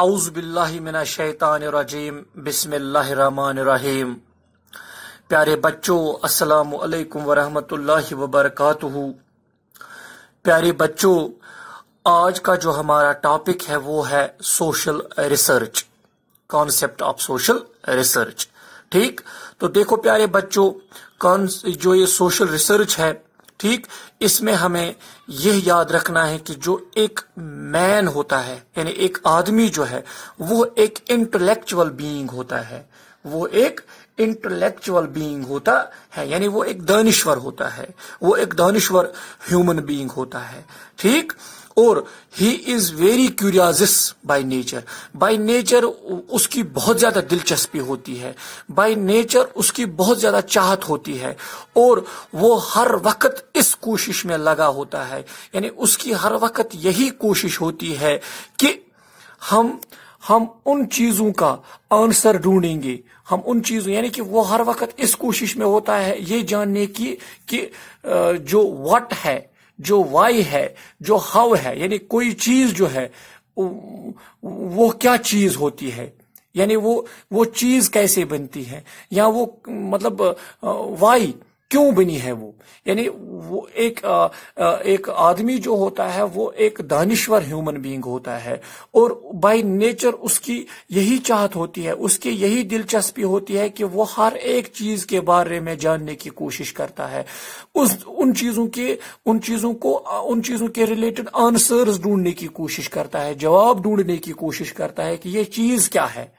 अउज़बिल्लिमिनशैतानरजीम बिस्मिल्लाम प्यारे बच्चों असलकम वालेकुम वबरकत प्यारे बच्चों आज का जो हमारा टॉपिक है वो है social research concept of social research ठीक तो देखो प्यारे बच्चों जो ये सोशल रिसर्च है ठीक इसमें हमें यह याद रखना है कि जो एक मैन होता है यानी एक आदमी जो है वो एक इंटेलेक्चुअल बीइंग होता है वो एक इंटेलेक्चुअल बीइंग होता है यानी वो एक दानिश्वर होता है वो एक दानिश्वर ह्यूमन बीइंग होता है ठीक और he is very curious by nature by nature उसकी बहुत ज्यादा दिलचस्पी होती है बाय नेचर उसकी बहुत ज्यादा चाहत होती है और वो हर वक्त इस कोशिश में लगा होता है यानी उसकी हर वक्त यही कोशिश होती है कि हम हम उन चीजों का आंसर ढूंढेंगे हम उन चीजों यानी कि वो हर वक्त इस कोशिश में होता है ये जानने की कि जो व्हाट है जो वाई है जो हव है यानी कोई चीज जो है वो क्या चीज होती है यानी वो वो चीज कैसे बनती है या वो मतलब वाई क्यों बनी है वो यानी वो एक आ, एक आदमी जो होता है वो एक दानिश्वर ह्यूमन बीइंग होता है और बाय नेचर उसकी यही चाहत होती है उसकी यही दिलचस्पी होती है कि वो हर एक चीज के बारे में जानने की कोशिश करता है उस उन चीजों के उन चीजों को उन चीजों के रिलेटेड आंसर्स ढूंढने की कोशिश करता है जवाब ढूंढने की कोशिश करता है कि ये चीज क्या है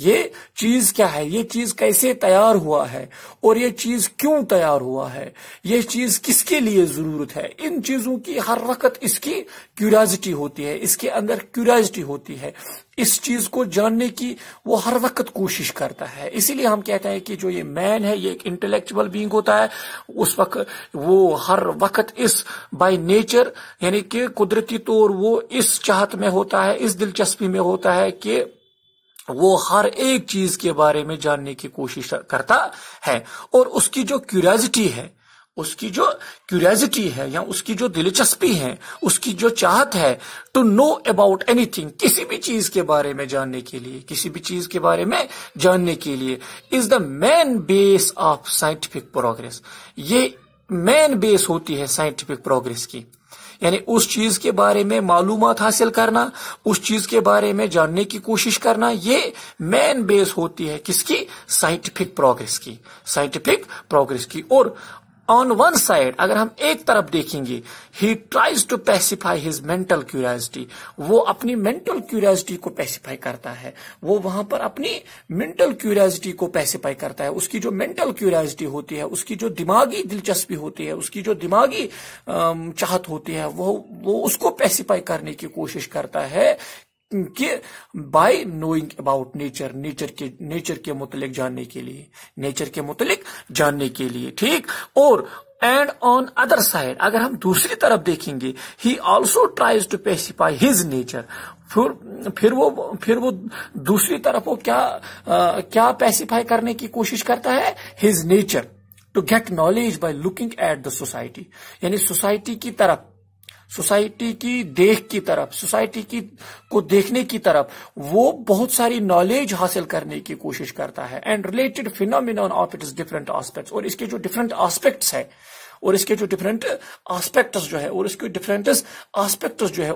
ये चीज क्या है ये चीज कैसे तैयार हुआ है और ये चीज क्यों तैयार हुआ है ये चीज किसके लिए जरूरत है इन चीजों की हर वक्त इसकी क्यूरियाजिटी होती है इसके अंदर क्यूरियाजिटी होती है इस चीज को जानने की वो हर वक्त कोशिश करता है इसीलिए हम कहते हैं कि जो ये मैन है ये एक इंटेलेक्चुअल बींग होता है उस वक्त वो हर वक्त इस बाय नेचर यानी कि कुदरती तौर वो इस चाहत में होता है इस दिलचस्पी में होता है कि वो हर एक चीज के बारे में जानने की कोशिश करता है और उसकी जो क्यूरियोसिटी है उसकी जो क्यूरियोसिटी है या उसकी जो दिलचस्पी है उसकी जो चाहत है टू नो अबाउट एनीथिंग किसी भी चीज के बारे में जानने के लिए किसी भी चीज के बारे में जानने के लिए is the main base of scientific progress ये मेन बेस होती है साइंटिफिक प्रोग्रेस की यानी उस चीज के बारे में मालूम हासिल करना उस चीज के बारे में जानने की कोशिश करना ये मेन बेस होती है किसकी साइंटिफिक प्रोग्रेस की साइंटिफिक प्रोग्रेस की और ऑन वन साइड अगर हम एक तरफ देखेंगे he tries to pacify his mental curiosity वो अपनी मेंटल क्यूरियासिटी को पैसिफाई करता है वो वहां पर अपनी मेंटल क्यूरियासिटी को पैसिफाई करता है उसकी जो मेंटल क्यूरियासिटी होती है उसकी जो दिमागी दिलचस्पी होती है उसकी जो दिमागी चाहत होती है वो वो उसको पैसिफाई करने की कोशिश करता है के by knowing about nature nature के नेचर के मुतलिक जानने के लिए नेचर के मुतलिक जानने के लिए ठीक और एंड ऑन अदर साइड अगर हम दूसरी तरफ देखेंगे he also tries to pacify his nature फिर फिर वो फिर वो दूसरी तरफ वो क्या आ, क्या पेसिफाई करने की कोशिश करता है his nature to get knowledge by looking at the society यानी सोसाइटी की तरफ सोसाइटी की देख की तरफ सोसाइटी की को देखने की तरफ वो बहुत सारी नॉलेज हासिल करने की कोशिश करता है and related phenomenon of its different aspect और इसके जो डिफरेंट आस्पेक्ट्स है और इसके जो डिफरेंट आस्पेक्ट्स जो है और इसके डिफरेंट आस्पेक्ट्स जो है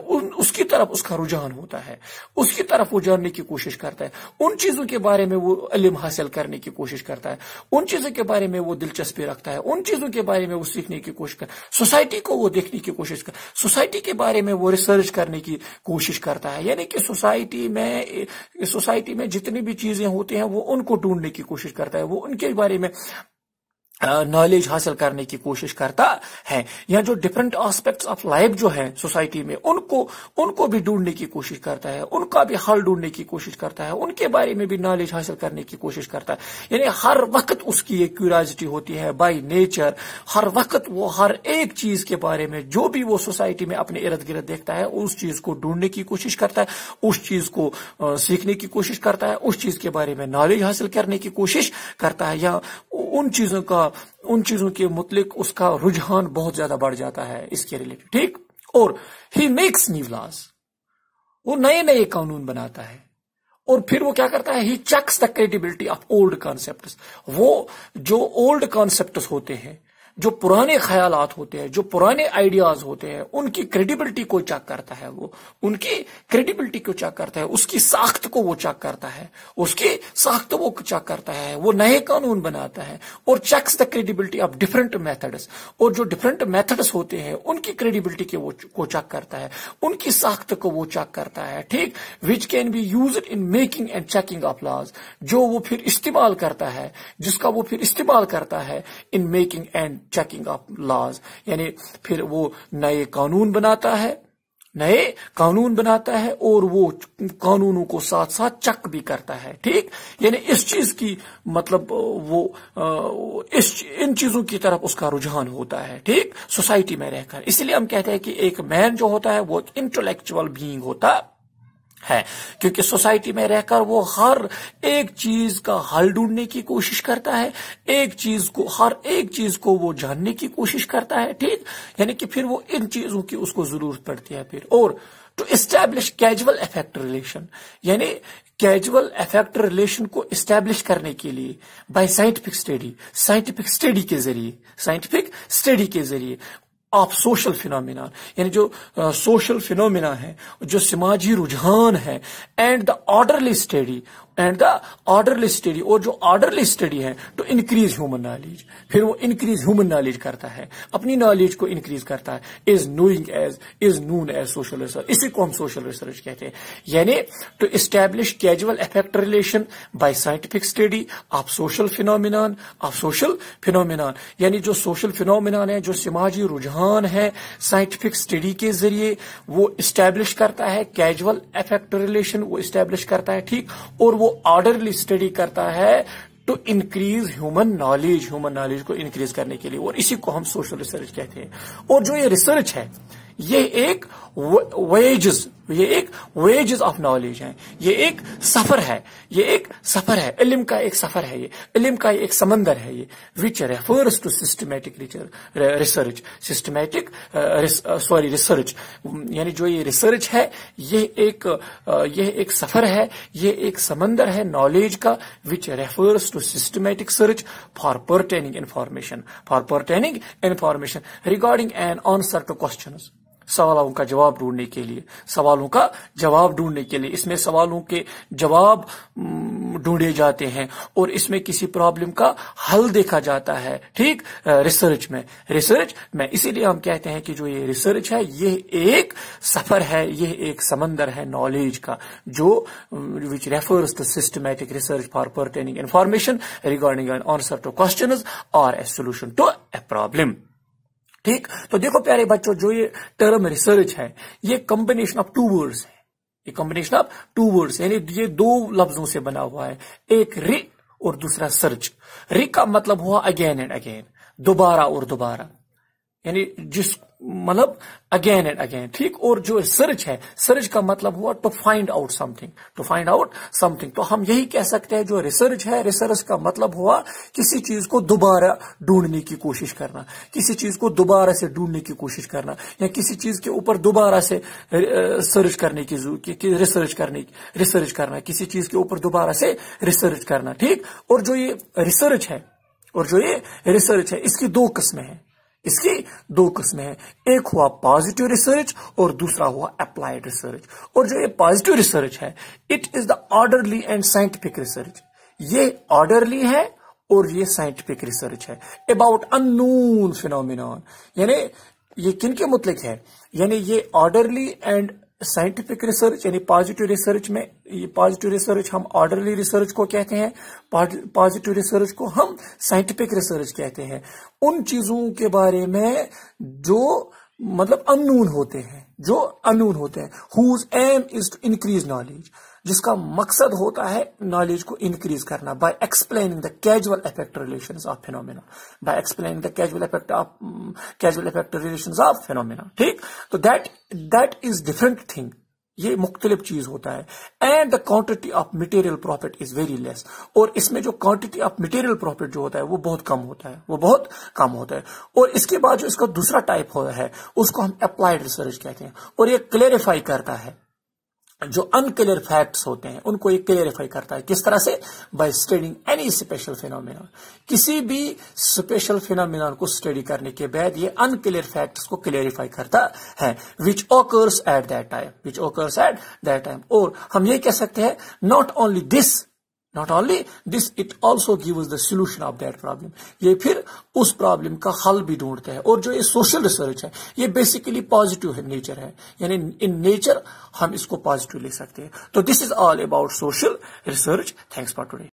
उसकी तरफ उसका रुझान होता है उसकी तरफ वो जानने की कोशिश करता है उन चीजों के बारे में वो इलम हासिल करने की कोशिश करता है उन चीजों के बारे में वो दिलचस्पी रखता है उन चीजों के बारे में वो सीखने की कोशिश कर सोसाइटी को वो देखने की कोशिश कर सोसाइटी के बारे में वो रिसर्च करने की कोशिश करता है यानी कि सोसाइटी में सोसाइटी में जितनी भी चीजें होती हैं वो उनको ढूंढने की कोशिश करता है वो उनके बारे में नॉलेज हासिल करने की कोशिश करता है या जो डिफरेंट एस्पेक्ट्स ऑफ लाइफ जो है सोसाइटी में उनको उनको भी ढूंढने की कोशिश करता है उनका भी हल ढूंढने की कोशिश करता है उनके बारे में भी नॉलेज हासिल करने की कोशिश करता है यानी हर वक्त उसकी एक क्यूरियोसिटी होती है बाई नेचर हर वक्त वो हर एक चीज के बारे में जो भी वो सोसाइटी में अपने इर्द गिर्द देखता है उस चीज को ढूंढने की कोशिश करता है उस चीज को सीखने की कोशिश करता है उस चीज के बारे में नॉलेज हासिल करने की कोशिश करता है या उन चीजों का उन चीजों के मुतलिक उसका रुझान बहुत ज्यादा बढ़ जाता है इसके रिलेटेड ठीक और ही मेक्स न्यू लॉज वो नए नए कानून बनाता है और फिर वो क्या करता है he checks the credibility of old concept वो जो ओल्ड कॉन्सेप्ट होते हैं जो पुराने ख्याल होते हैं जो पुराने आइडियाज होते हैं उनकी क्रेडिबिलिटी को चेक करता है वो उनकी क्रेडिबिलिटी को चेक करता है उसकी साख्त को वो चेक करता है उसकी साख्त वो चेक करता है वो नए कानून बनाता है और checks the credibility of different methods और जो डिफरेंट मेथड्स होते हैं उनकी क्रेडिबिलिटी को चेक करता है उनकी साख्त को वो चेक करता है ठीक which can be use in making and checking of laws जो वो फिर इस्तेमाल करता है जिसका वो फिर इस्तेमाल करता है in making and checking of laws यानी फिर वो नए कानून बनाता है नए कानून बनाता है और वो कानूनों को साथ साथ चक भी करता है ठीक यानी इस चीज की मतलब वो इस इन चीजों की तरफ उसका रुझान होता है ठीक सोसाइटी में रहकर इसलिए हम कहते हैं कि एक मैन जो होता है वो एक इंटेलेक्चुअल बीइंग होता है क्योंकि सोसाइटी में रहकर वो हर एक चीज का हल ढूंढने की कोशिश करता है एक चीज को हर एक चीज को वो जानने की कोशिश करता है ठीक यानी कि फिर वो इन चीजों की उसको जरूरत पड़ती है फिर और to establish causal effect relation यानी कैजुअल इफेक्ट रिलेशन को इस्टेब्लिश करने के लिए by scientific study scientific study के जरिए साइंटिफिक स्टडी के जरिए आप सोशल फिनोमिना यानी जो सोशल फिनोमिना है जो समाजी रुझान है and the orderly study and the orderly study और जो ऑर्डरली स्टडी है टू इंक्रीज ह्यूमन नॉलेज फिर वो इंक्रीज ह्यूमन नॉलेज करता है अपनी नॉलेज को इंक्रीज करता है is knowing as is known as social research इसी को हम सोशल रिसर्च कहते हैं यानी to establish causal effect relation by scientific study of social phenomenon of social phenomenon यानी जो सोशल फिनोमिन है जो समाजी रुझान है साइंटिफिक स्टडी के जरिए वो इस्टेब्लिश करता है कैजुअल इफेक्ट रिलेशन वो इस्टेब्लिश करता है ठीक और वो ऑर्डरली स्टडी करता है to increase human knowledge human knowledge को इंक्रीज करने के लिए और इसी को हम सोशल रिसर्च कहते हैं और जो ये रिसर्च है ये एक वेजेस ये एक वेजेस ऑफ नॉलेज है ये एक सफर है ये एक सफर है इलम का एक सफर है ये इलम का एक समंदर है ये which refers to systematic research systematic sorry research यानी जो ये रिसर्च है ये एक uh, ये एक सफर है ये एक समंदर है नॉलेज का which refers to systematic search for pertaining information for pertaining information regarding an answer to question सवालों का जवाब ढूंढने के लिए सवालों का जवाब ढूंढने के लिए इसमें सवालों के जवाब ढूंढे जाते हैं और इसमें किसी प्रॉब्लम का हल देखा जाता है ठीक रिसर्च में रिसर्च में इसीलिए हम कहते हैं कि जो ये रिसर्च है ये एक सफर है यह एक समंदर है नॉलेज का जो which refers the systematic research for pertaining information regarding an answer to question और a solution to a problem ठीक तो देखो प्यारे बच्चों जो ये टर्म रिसर्च है ये कॉम्बिनेशन ऑफ टू वर्ड्स है ये कॉम्बिनेशन ऑफ टू वर्ड्स यानी ये दो लफ्जों से बना हुआ है एक रि और दूसरा सर्च रि का मतलब हुआ अगेन एंड अगेन दोबारा और दोबारा यानी जिस मतलब अगेन एंड अगेन ठीक और जो सर्च है सर्च का मतलब हुआ to find out something to find out something तो हम यही कह सकते हैं जो रिसर्च है रिसर्च का मतलब हुआ किसी चीज को दोबारा ढूंढने की कोशिश करना किसी चीज को दोबारा से ढूंढने की कोशिश करना या किसी चीज के ऊपर दोबारा से सर्च करने की, रिसर्च करने रिसर्च करना किसी चीज के ऊपर दोबारा से रिसर्च करना ठीक और जो ये रिसर्च है और जो ये रिसर्च है इसकी दो किस्में हैं इसकी दो किस्में हैं एक हुआ पॉजिटिव रिसर्च और दूसरा हुआ अप्लाइड रिसर्च और जो ये पॉजिटिव रिसर्च है it is the orderly and scientific research ये ऑर्डरली है और ये साइंटिफिक रिसर्च है अबाउट अनून फिनोमिन यानी ये किन के मुतलिक है यानी ये ऑर्डरली एंड साइंटिफिक रिसर्च यानी पॉजिटिव रिसर्च में ये पॉजिटिव रिसर्च हम ऑर्डरली रिसर्च को कहते हैं पॉजिटिव रिसर्च को हम साइंटिफिक रिसर्च कहते हैं उन चीजों के बारे में जो मतलब अनून होते हैं जो अनून होते हैं whose aim is to increase knowledge जिसका मकसद होता है नॉलेज को इंक्रीज करना by explaining the causal effect relation of phenomena by explaining the causal effect of causal effect relation of phenomena ठीक तो that that is different thing ये मुख्तलिफ चीज होता है and the quantity of material profit is very less और इसमें जो क्वांटिटी ऑफ मटेरियल प्रॉफिट जो होता है वो बहुत कम होता है वो बहुत कम होता है और इसके बाद जो इसका दूसरा टाइप होता है उसको हम अप्लाइड रिसर्च कहते हैं और ये क्लेरिफाई करता है जो अनक्लियर फैक्ट्स होते हैं उनको एक क्लियरिफाई करता है किस तरह से by studying any special phenomena किसी भी स्पेशल फिनोमिना को स्टडी करने के बाद ये अनकलियर फैक्ट्स को क्लियरिफाई करता है which occurs at that time which occurs at that time और हम ये कह सकते हैं not only this not only this it also give the solution of that problem ये फिर उस प्रॉब्लम का हल भी ढूंढता है और जो ये सोशल रिसर्च है ये बेसिकली पॉजिटिव है नेचर है यानी इन नेचर हम इसको पॉजिटिव ले सकते हैं तो this is all about social research thanks for today